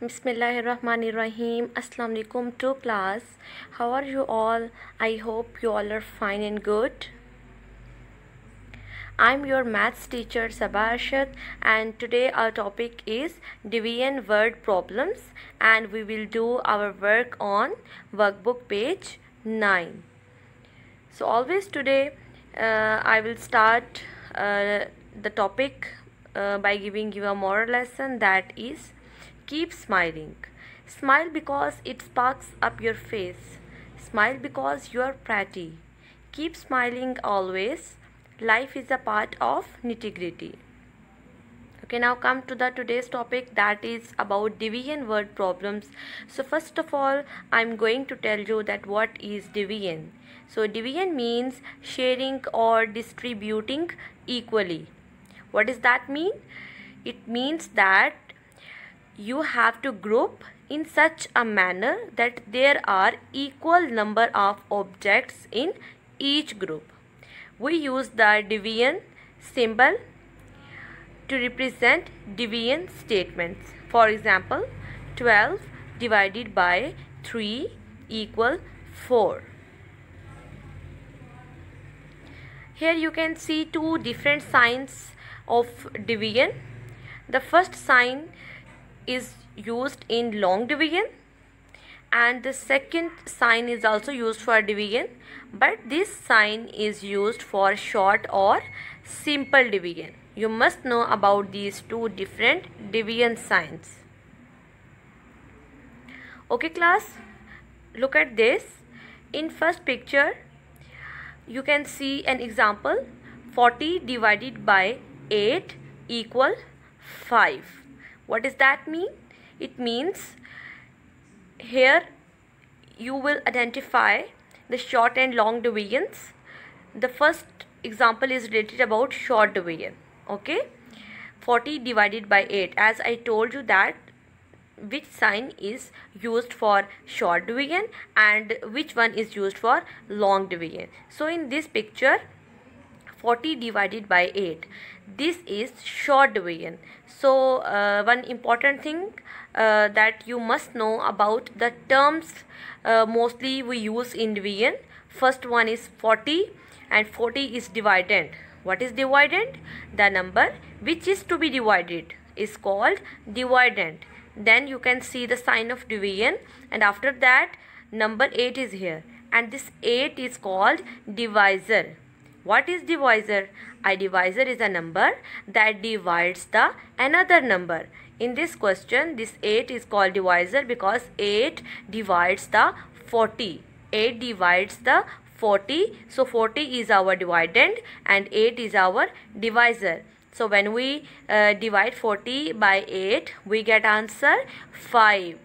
Bismillahirrahmanirrahim. Assalamu alaikum to class. How are you all? I hope you all are fine and good. I'm your maths teacher Sabarshad and today our topic is Deviant word problems and we will do our work on workbook page 9. So always today uh, I will start uh, the topic uh, by giving you a moral lesson that is Keep smiling. Smile because it sparks up your face. Smile because you are pretty. Keep smiling always. Life is a part of nitty gritty. Okay, now come to the today's topic that is about division word problems. So first of all, I'm going to tell you that what is Devian. So Devian means sharing or distributing equally. What does that mean? It means that you have to group in such a manner that there are equal number of objects in each group. We use the division symbol to represent division statements. For example, 12 divided by 3 equal 4. Here you can see two different signs of division. The first sign is used in long division and the second sign is also used for division but this sign is used for short or simple division you must know about these two different division signs okay class look at this in first picture you can see an example 40 divided by 8 equal 5 what does that mean? It means here you will identify the short and long divisions. The first example is related about short division. Okay. 40 divided by 8 as I told you that which sign is used for short division and which one is used for long division. So in this picture 40 divided by 8 this is short division so uh, one important thing uh, that you must know about the terms uh, mostly we use in division first one is 40 and 40 is dividend what is dividend the number which is to be divided is called dividend then you can see the sign of division and after that number 8 is here and this 8 is called divisor what is divisor I divisor is a number that divides the another number. In this question, this 8 is called divisor because 8 divides the 40. 8 divides the 40. So 40 is our dividend and 8 is our divisor. So when we uh, divide 40 by 8, we get answer 5.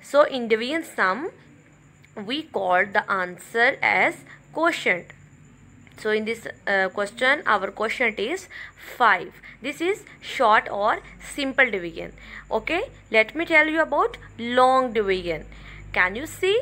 So in division sum, we call the answer as quotient so in this uh, question, our quotient is 5. This is short or simple division. Okay, let me tell you about long division. Can you see?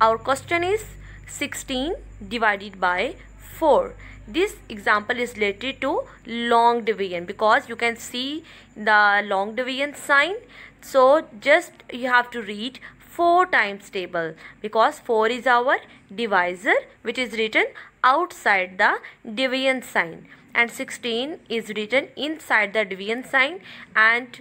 Our question is 16 divided by 4 this example is related to long division because you can see the long division sign so just you have to read 4 times table because 4 is our divisor which is written outside the division sign and 16 is written inside the division sign and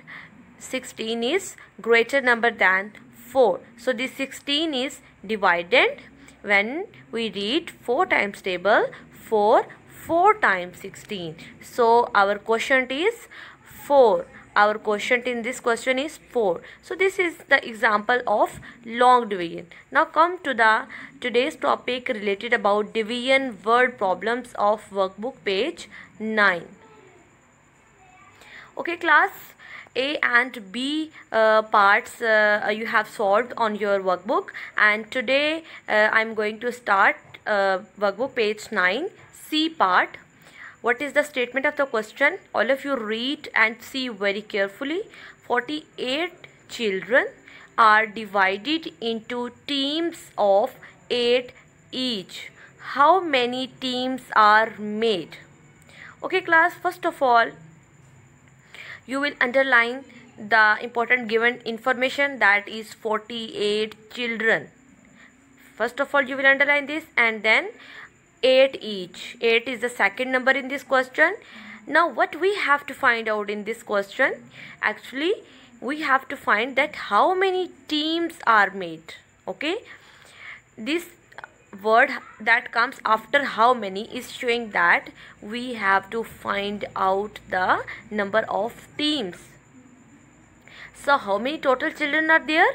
16 is greater number than 4. So this 16 is dividend when we read 4 times table 4 4 times 16. So our quotient is 4 our quotient in this question is 4 so this is the example of long division now come to the today's topic related about division word problems of workbook page 9 okay class a and B uh, parts uh, you have solved on your workbook and today uh, I'm going to start uh, workbook page 9 C part what is the statement of the question all of you read and see very carefully 48 children are divided into teams of 8 each how many teams are made okay class first of all you will underline the important given information that is 48 children first of all you will underline this and then 8 each 8 is the second number in this question now what we have to find out in this question actually we have to find that how many teams are made okay this word that comes after how many is showing that we have to find out the number of teams so how many total children are there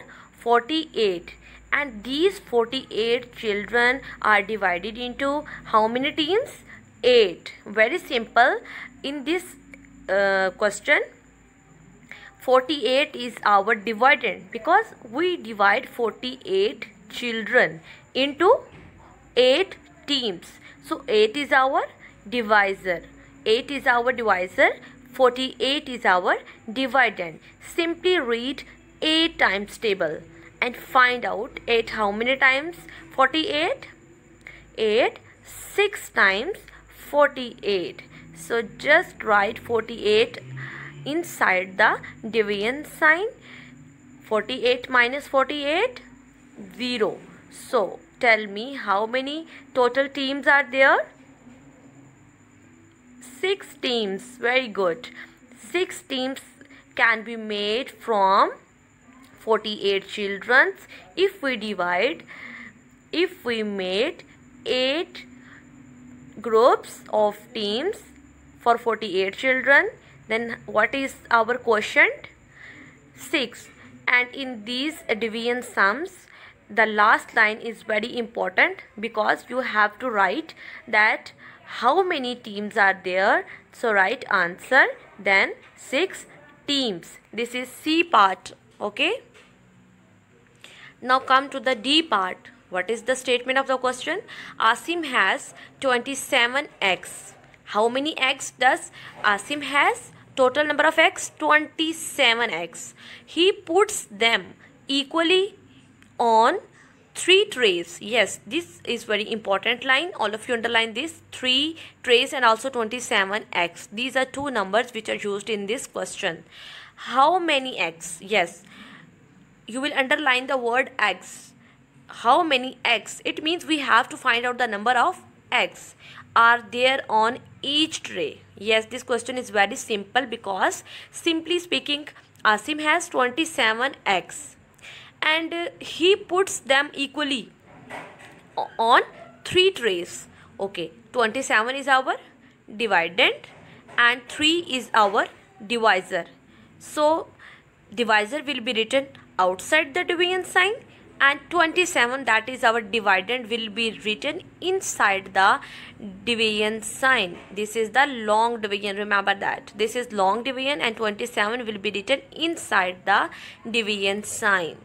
48 and these 48 children are divided into how many teams 8 very simple in this uh, question 48 is our dividend because we divide 48 children into 8 teams so 8 is our divisor 8 is our divisor 48 is our dividend simply read 8 times table and find out 8 how many times 48 8 6 times 48 so just write 48 inside the division sign 48 minus 48 0 so tell me how many total teams are there 6 teams very good 6 teams can be made from 48 children if we divide if we made 8 groups of teams for 48 children then what is our quotient 6 and in these division sums the last line is very important because you have to write that how many teams are there so write answer then 6 teams this is c part okay now come to the D part. What is the statement of the question? Asim has 27 eggs. How many eggs does Asim has? Total number of eggs 27 eggs. He puts them equally on three trays. Yes, this is very important line. All of you underline this three trays and also 27 eggs. These are two numbers which are used in this question. How many eggs? Yes you will underline the word x. How many x? It means we have to find out the number of x are there on each tray. Yes, this question is very simple because simply speaking, Asim has 27 eggs and he puts them equally on three trays. Okay, 27 is our dividend and 3 is our divisor. So, divisor will be written outside the division sign and 27 that is our dividend will be written inside the division sign this is the long division remember that this is long division and 27 will be written inside the division sign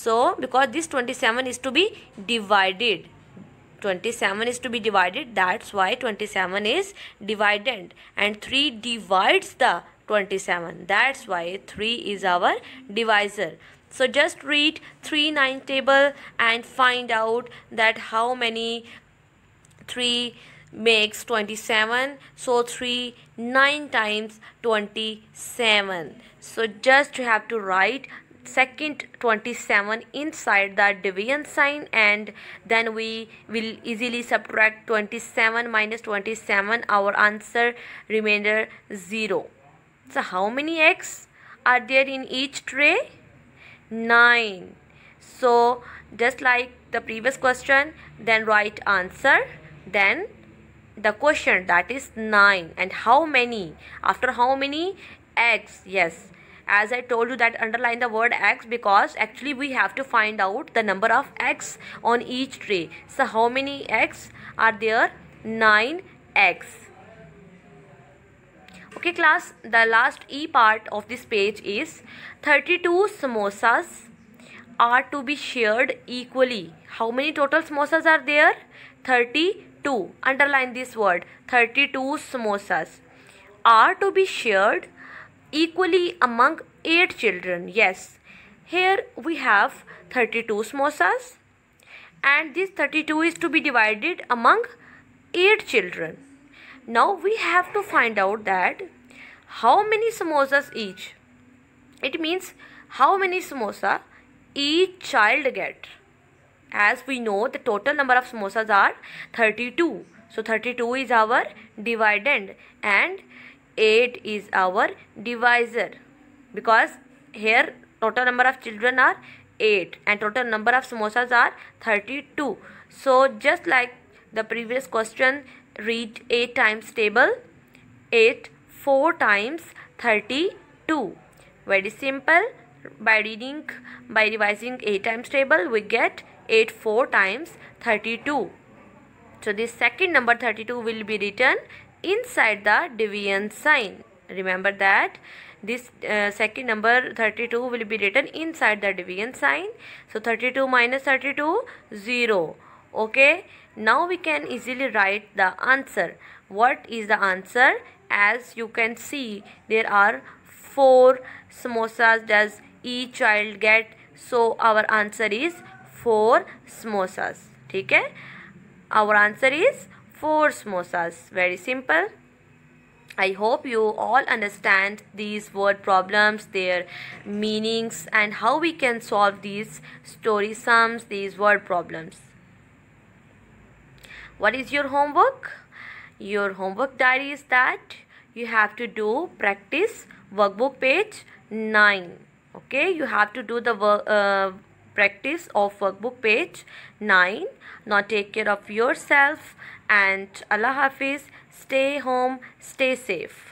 so because this 27 is to be divided 27 is to be divided that's why 27 is dividend and 3 divides the 27 that's why 3 is our divisor so just read 3 9 table and find out that how many 3 makes 27 so 3 9 times 27 so just you have to write second 27 inside that division sign and then we will easily subtract 27 minus 27 our answer remainder 0 so how many eggs are there in each tray 9 so just like the previous question then write answer then the question that is 9 and how many after how many eggs yes as I told you that underline the word eggs because actually we have to find out the number of eggs on each tray so how many eggs are there 9 eggs okay class the last e part of this page is 32 samosas are to be shared equally how many total samosas are there 32 underline this word 32 samosas are to be shared equally among 8 children yes here we have 32 samosas and this 32 is to be divided among 8 children now we have to find out that how many samosas each it means how many samosa each child get as we know the total number of samosas are 32 so 32 is our dividend and 8 is our divisor because here total number of children are 8 and total number of samosas are 32 so just like the previous question read 8 times table 8 4 times 32 very simple by reading by revising 8 times table we get 8 4 times 32 so this second number 32 will be written inside the division sign remember that this uh, second number 32 will be written inside the division sign so 32 minus 32 0 okay now we can easily write the answer. What is the answer? As you can see, there are four samosas does each child get? So our answer is four samosas. Okay? Our answer is four samosas. Very simple. I hope you all understand these word problems, their meanings and how we can solve these story sums, these word problems what is your homework your homework diary is that you have to do practice workbook page 9 okay you have to do the work, uh, practice of workbook page 9 now take care of yourself and Allah Hafiz stay home stay safe